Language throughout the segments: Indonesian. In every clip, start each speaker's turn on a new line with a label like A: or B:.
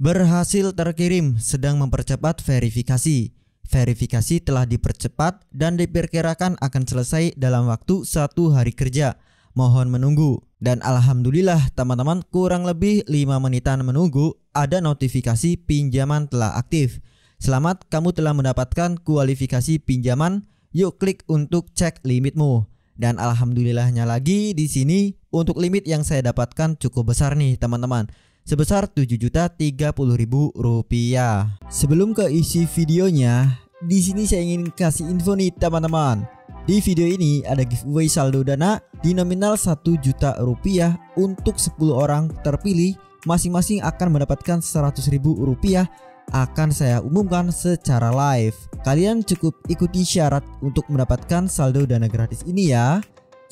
A: berhasil terkirim sedang mempercepat verifikasi. Verifikasi telah dipercepat dan diperkirakan akan selesai dalam waktu satu hari kerja. Mohon menunggu. Dan alhamdulillah teman-teman kurang lebih 5 menitan menunggu ada notifikasi pinjaman telah aktif. Selamat kamu telah mendapatkan kualifikasi pinjaman. Yuk klik untuk cek limitmu. Dan alhamdulillahnya lagi di sini untuk limit yang saya dapatkan cukup besar nih teman-teman sebesar Rp7.030.000. Sebelum ke isi videonya, di sini saya ingin kasih info nih teman-teman. Di video ini ada giveaway saldo dana di nominal satu juta rupiah untuk 10 orang terpilih masing-masing akan mendapatkan seratus ribu rupiah akan saya umumkan secara live. Kalian cukup ikuti syarat untuk mendapatkan saldo dana gratis ini ya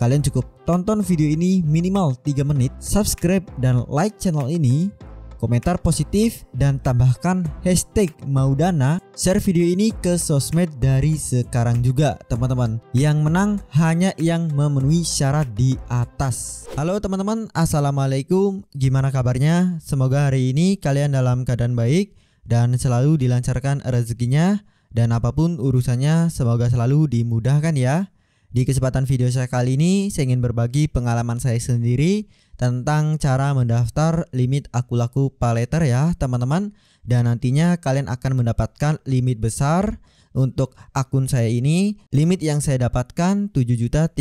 A: kalian cukup tonton video ini minimal 3 menit, subscribe dan like channel ini, komentar positif dan tambahkan hashtag maudana share video ini ke sosmed dari sekarang juga teman-teman yang menang hanya yang memenuhi syarat di atas halo teman-teman assalamualaikum gimana kabarnya semoga hari ini kalian dalam keadaan baik dan selalu dilancarkan rezekinya dan apapun urusannya semoga selalu dimudahkan ya di kesempatan video saya kali ini, saya ingin berbagi pengalaman saya sendiri tentang cara mendaftar limit aku laku paleter ya teman-teman dan nantinya kalian akan mendapatkan limit besar untuk akun saya ini limit yang saya dapatkan rp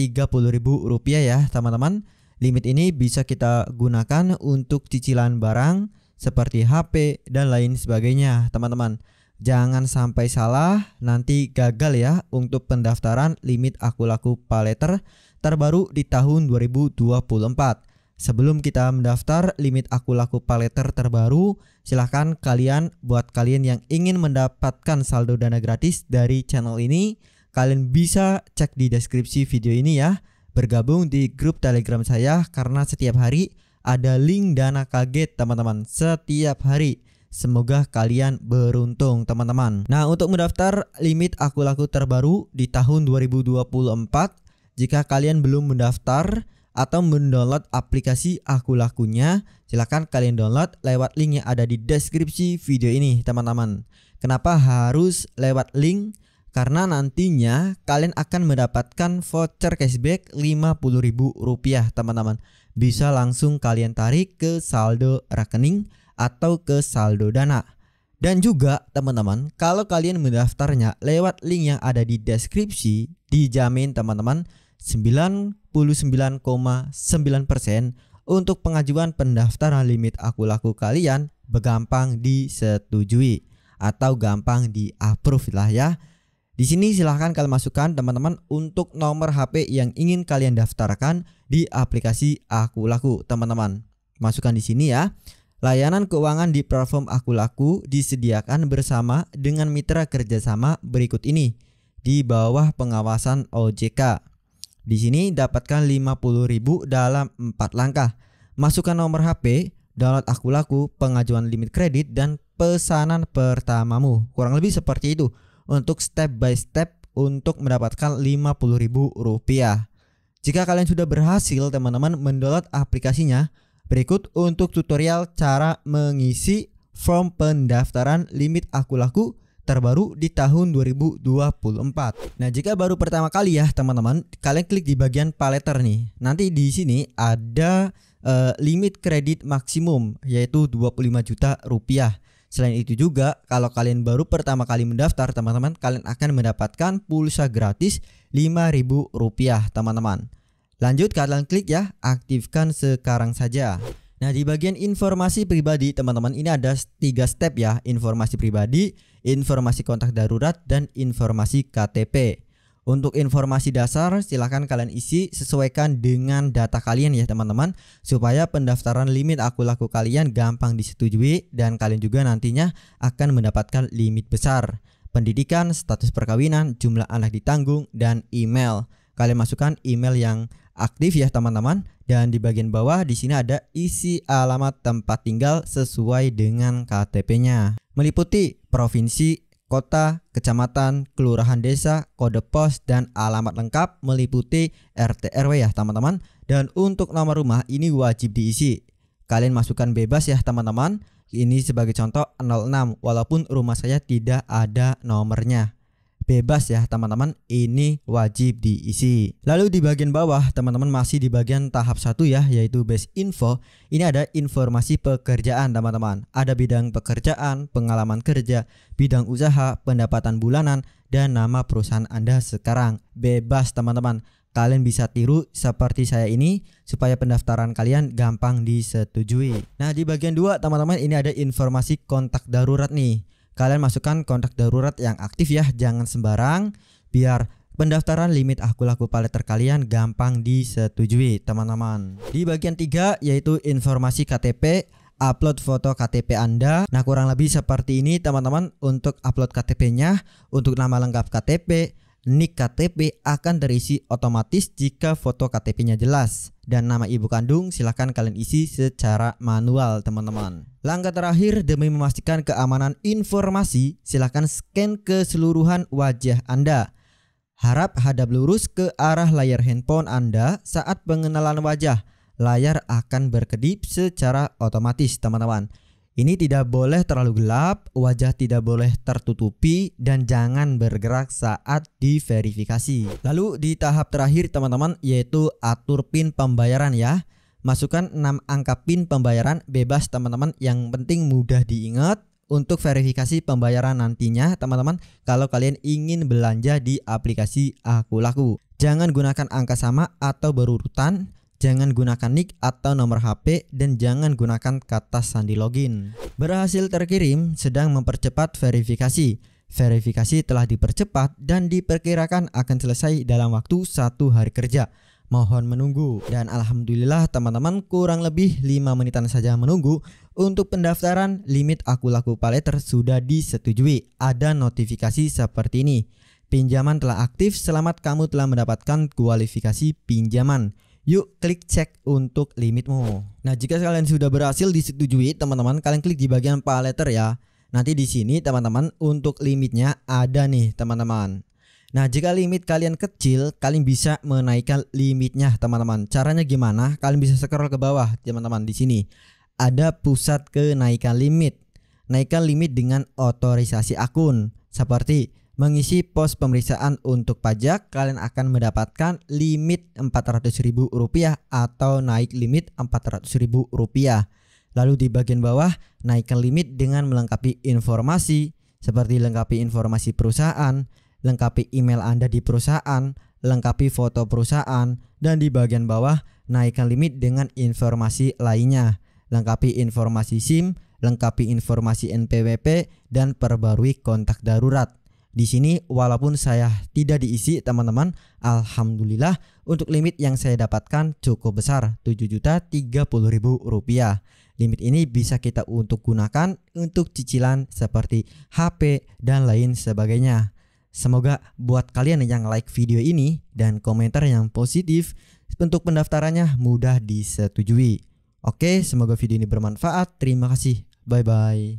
A: rupiah ya teman-teman limit ini bisa kita gunakan untuk cicilan barang seperti HP dan lain sebagainya teman-teman Jangan sampai salah nanti gagal ya untuk pendaftaran limit aku laku paleter terbaru di tahun 2024. Sebelum kita mendaftar limit aku laku paleter terbaru, silahkan kalian buat kalian yang ingin mendapatkan saldo dana gratis dari channel ini, kalian bisa cek di deskripsi video ini ya. Bergabung di grup telegram saya karena setiap hari ada link dana kaget teman-teman setiap hari Semoga kalian beruntung teman-teman. Nah, untuk mendaftar limit aku laku terbaru di tahun 2024, jika kalian belum mendaftar atau mendownload aplikasi aku lakunya, silahkan kalian download lewat link yang ada di deskripsi video ini teman-teman. Kenapa harus lewat link? Karena nantinya kalian akan mendapatkan voucher cashback Rp50.000 teman-teman. Bisa langsung kalian tarik ke saldo rekening atau ke saldo dana. Dan juga teman-teman, kalau kalian mendaftarnya lewat link yang ada di deskripsi, dijamin teman-teman 99,9% untuk pengajuan pendaftaran limit aku laku kalian begampang disetujui atau gampang di approve lah ya. Di sini silahkan kalian masukkan teman-teman untuk nomor HP yang ingin kalian daftarkan di aplikasi Aku Laku teman-teman. Masukkan di sini ya. Layanan keuangan di platform Aku Laku disediakan bersama dengan mitra kerjasama berikut ini di bawah pengawasan OJK. Di sini dapatkan 50.000 dalam 4 langkah. Masukkan nomor HP, download Aku Laku, pengajuan limit kredit dan pesanan pertamamu. Kurang lebih seperti itu untuk step by step untuk mendapatkan Rp50.000. Jika kalian sudah berhasil teman-teman mendownload aplikasinya, Berikut untuk tutorial cara mengisi form pendaftaran limit aku laku terbaru di tahun 2024. Nah, jika baru pertama kali ya, teman-teman, kalian klik di bagian paleter nih. Nanti di sini ada uh, limit kredit maksimum yaitu 25 juta rupiah. Selain itu juga, kalau kalian baru pertama kali mendaftar, teman-teman, kalian akan mendapatkan pulsa gratis rp rupiah teman-teman. Lanjut kalian klik ya, aktifkan sekarang saja. Nah, di bagian informasi pribadi, teman-teman, ini ada tiga step ya, informasi pribadi, informasi kontak darurat, dan informasi KTP. Untuk informasi dasar, silahkan kalian isi sesuaikan dengan data kalian ya teman-teman Supaya pendaftaran limit aku laku kalian gampang disetujui Dan kalian juga nantinya akan mendapatkan limit besar Pendidikan, status perkawinan, jumlah anak ditanggung, dan email Kalian masukkan email yang aktif ya teman-teman dan di bagian bawah di sini ada isi alamat tempat tinggal sesuai dengan KTP-nya meliputi provinsi, kota, kecamatan, kelurahan desa, kode pos dan alamat lengkap meliputi RT RW ya teman-teman dan untuk nomor rumah ini wajib diisi kalian masukkan bebas ya teman-teman ini sebagai contoh 06 walaupun rumah saya tidak ada nomornya bebas ya teman-teman ini wajib diisi lalu di bagian bawah teman-teman masih di bagian tahap satu ya yaitu base info ini ada informasi pekerjaan teman-teman ada bidang pekerjaan pengalaman kerja bidang usaha pendapatan bulanan dan nama perusahaan Anda sekarang bebas teman-teman kalian bisa tiru seperti saya ini supaya pendaftaran kalian gampang disetujui. Nah, di bagian dua teman-teman ini ada informasi kontak darurat nih kalian masukkan kontak darurat yang aktif ya, jangan sembarang biar pendaftaran limit aku-laku paleter kalian gampang disetujui teman-teman. Di bagian tiga yaitu informasi KTP, upload foto KTP Anda. Nah, kurang lebih seperti ini teman-teman untuk upload KTP-nya, untuk nama lengkap KTP, nik KTP akan terisi otomatis jika foto KTP-nya jelas. Dan nama ibu kandung silahkan kalian isi secara manual teman-teman. Langkah terakhir demi memastikan keamanan informasi, silahkan scan keseluruhan wajah Anda. Harap hadap lurus ke arah layar handphone Anda saat pengenalan wajah. Layar akan berkedip secara otomatis teman-teman. Ini tidak boleh terlalu gelap, wajah tidak boleh tertutupi, dan jangan bergerak saat diverifikasi. Lalu di tahap terakhir teman-teman yaitu atur PIN pembayaran ya. Masukkan 6 angka PIN pembayaran bebas teman-teman yang penting mudah diingat untuk verifikasi pembayaran nantinya teman-teman kalau kalian ingin belanja di aplikasi Aku Laku. Jangan gunakan angka sama atau berurutan Jangan gunakan nick atau nomor HP dan jangan gunakan kata sandi login. Berhasil terkirim sedang mempercepat verifikasi. Verifikasi telah dipercepat dan diperkirakan akan selesai dalam waktu satu hari kerja. Mohon menunggu dan alhamdulillah teman-teman kurang lebih lima menitan saja menunggu untuk pendaftaran limit aku laku paleter sudah disetujui. Ada notifikasi seperti ini. Pinjaman telah aktif, selamat kamu telah mendapatkan kualifikasi pinjaman. Yuk klik cek untuk limitmu. Nah, jika kalian sudah berhasil disetujui, teman-teman, kalian klik di bagian paletter ya. Nanti di sini teman-teman untuk limitnya ada nih, teman-teman. Nah, jika limit kalian kecil, kalian bisa menaikkan limitnya, teman-teman. Caranya gimana? Kalian bisa scroll ke bawah, teman-teman. Di sini ada pusat kenaikan limit. Naikkan limit dengan otorisasi akun seperti mengisi pos pemeriksaan untuk pajak, kalian akan mendapatkan limit Rp400.000 atau naik limit Rp400.000. Lalu di bagian bawah, naikkan limit dengan melengkapi informasi seperti lengkapi informasi perusahaan, lengkapi email Anda di perusahaan, lengkapi foto perusahaan, dan di bagian bawah, naikkan limit dengan informasi lainnya. Lengkapi informasi SIM, lengkapi informasi NPWP, dan perbarui kontak darurat. Di sini walaupun saya tidak diisi teman-teman, alhamdulillah untuk limit yang saya dapatkan cukup besar, Rp7.030.000. Limit ini bisa kita untuk gunakan untuk cicilan seperti HP dan lain sebagainya. Semoga buat kalian yang like video ini dan komentar yang positif, bentuk pendaftarannya mudah disetujui. Oke, semoga video ini bermanfaat. Terima kasih. Bye bye.